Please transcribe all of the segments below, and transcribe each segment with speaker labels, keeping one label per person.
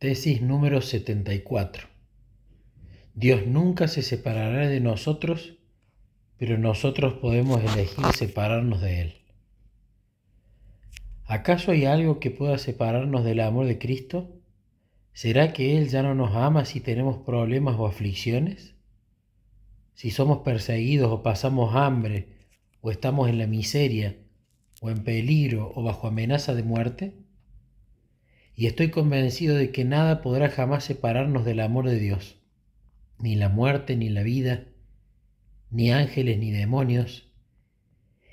Speaker 1: Tesis número 74. Dios nunca se separará de nosotros, pero nosotros podemos elegir separarnos de Él. ¿Acaso hay algo que pueda separarnos del amor de Cristo? ¿Será que Él ya no nos ama si tenemos problemas o aflicciones? Si somos perseguidos o pasamos hambre, o estamos en la miseria, o en peligro, o bajo amenaza de muerte? y estoy convencido de que nada podrá jamás separarnos del amor de Dios, ni la muerte, ni la vida, ni ángeles, ni demonios,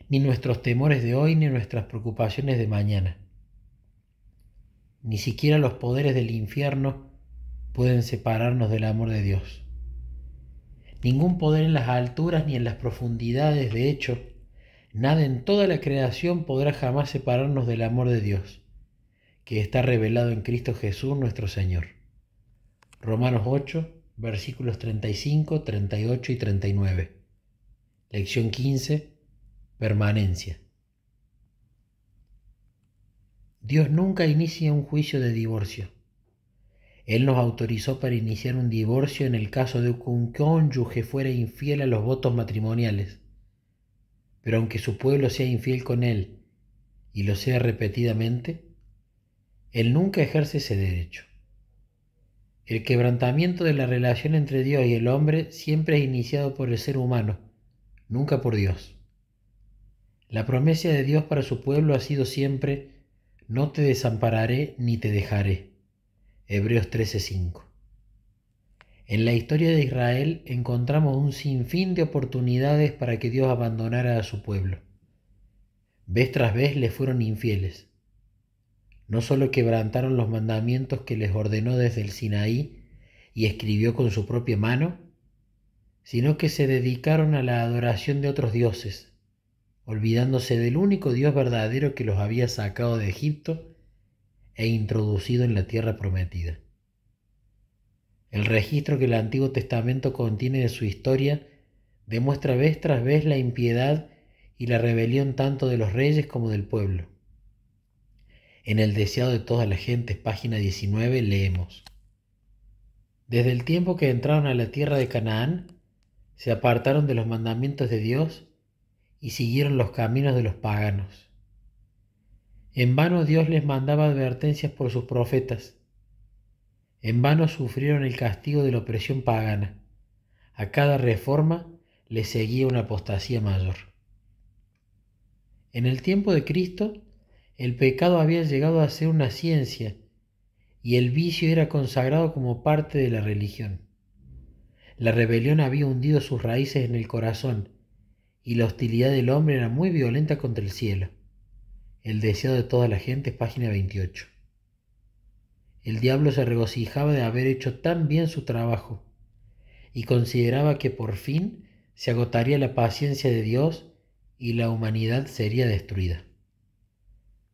Speaker 1: ni nuestros temores de hoy, ni nuestras preocupaciones de mañana. Ni siquiera los poderes del infierno pueden separarnos del amor de Dios. Ningún poder en las alturas ni en las profundidades, de hecho, nada en toda la creación podrá jamás separarnos del amor de Dios que está revelado en Cristo Jesús nuestro Señor. Romanos 8, versículos 35, 38 y 39. Lección 15. Permanencia. Dios nunca inicia un juicio de divorcio. Él nos autorizó para iniciar un divorcio en el caso de que un cónyuge fuera infiel a los votos matrimoniales. Pero aunque su pueblo sea infiel con él y lo sea repetidamente, él nunca ejerce ese derecho. El quebrantamiento de la relación entre Dios y el hombre siempre es iniciado por el ser humano, nunca por Dios. La promesa de Dios para su pueblo ha sido siempre, no te desampararé ni te dejaré. Hebreos 13:5. En la historia de Israel encontramos un sinfín de oportunidades para que Dios abandonara a su pueblo. Vez tras vez le fueron infieles no solo quebrantaron los mandamientos que les ordenó desde el Sinaí y escribió con su propia mano, sino que se dedicaron a la adoración de otros dioses, olvidándose del único Dios verdadero que los había sacado de Egipto e introducido en la tierra prometida. El registro que el Antiguo Testamento contiene de su historia demuestra vez tras vez la impiedad y la rebelión tanto de los reyes como del pueblo. En el deseado de toda la gente, página 19, leemos. Desde el tiempo que entraron a la tierra de Canaán, se apartaron de los mandamientos de Dios y siguieron los caminos de los paganos. En vano Dios les mandaba advertencias por sus profetas. En vano sufrieron el castigo de la opresión pagana. A cada reforma le seguía una apostasía mayor. En el tiempo de Cristo, el pecado había llegado a ser una ciencia y el vicio era consagrado como parte de la religión. La rebelión había hundido sus raíces en el corazón y la hostilidad del hombre era muy violenta contra el cielo. El deseo de toda la gente, página 28. El diablo se regocijaba de haber hecho tan bien su trabajo y consideraba que por fin se agotaría la paciencia de Dios y la humanidad sería destruida.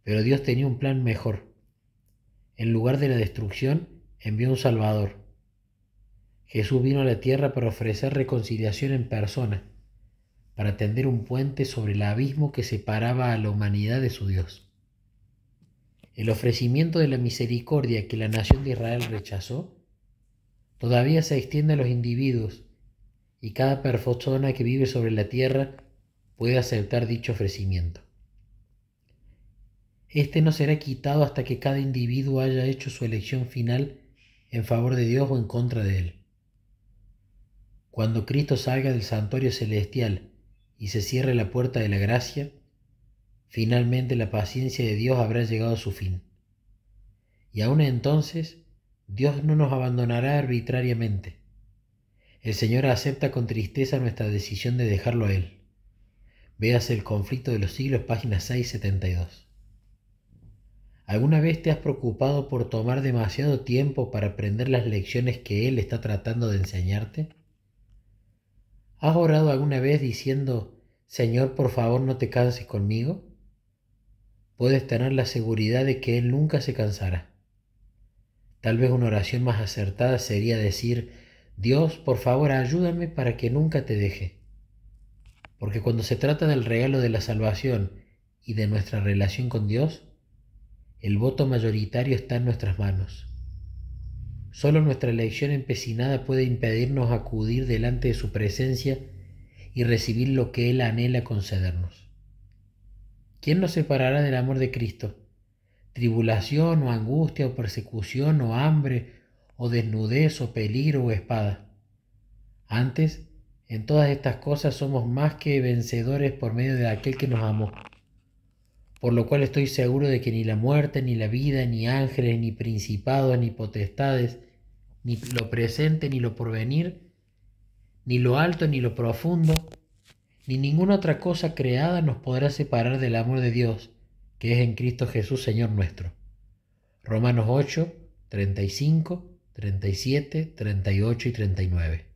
Speaker 1: Pero Dios tenía un plan mejor. En lugar de la destrucción, envió un Salvador. Jesús vino a la tierra para ofrecer reconciliación en persona, para tender un puente sobre el abismo que separaba a la humanidad de su Dios. El ofrecimiento de la misericordia que la nación de Israel rechazó todavía se extiende a los individuos y cada persona que vive sobre la tierra puede aceptar dicho ofrecimiento. Este no será quitado hasta que cada individuo haya hecho su elección final en favor de Dios o en contra de Él. Cuando Cristo salga del santuario celestial y se cierre la puerta de la gracia, finalmente la paciencia de Dios habrá llegado a su fin. Y aún entonces, Dios no nos abandonará arbitrariamente. El Señor acepta con tristeza nuestra decisión de dejarlo a Él. Véase el conflicto de los siglos, página 672. ¿Alguna vez te has preocupado por tomar demasiado tiempo para aprender las lecciones que Él está tratando de enseñarte? ¿Has orado alguna vez diciendo, Señor, por favor no te canses conmigo? Puedes tener la seguridad de que Él nunca se cansará. Tal vez una oración más acertada sería decir, Dios, por favor, ayúdame para que nunca te deje. Porque cuando se trata del regalo de la salvación y de nuestra relación con Dios, el voto mayoritario está en nuestras manos. Solo nuestra elección empecinada puede impedirnos acudir delante de su presencia y recibir lo que Él anhela concedernos. ¿Quién nos separará del amor de Cristo? ¿Tribulación o angustia o persecución o hambre o desnudez o peligro o espada? Antes, en todas estas cosas somos más que vencedores por medio de aquel que nos amó por lo cual estoy seguro de que ni la muerte, ni la vida, ni ángeles, ni principados, ni potestades, ni lo presente, ni lo porvenir, ni lo alto, ni lo profundo, ni ninguna otra cosa creada nos podrá separar del amor de Dios, que es en Cristo Jesús, Señor nuestro. Romanos 8, 35, 37, 38 y 39.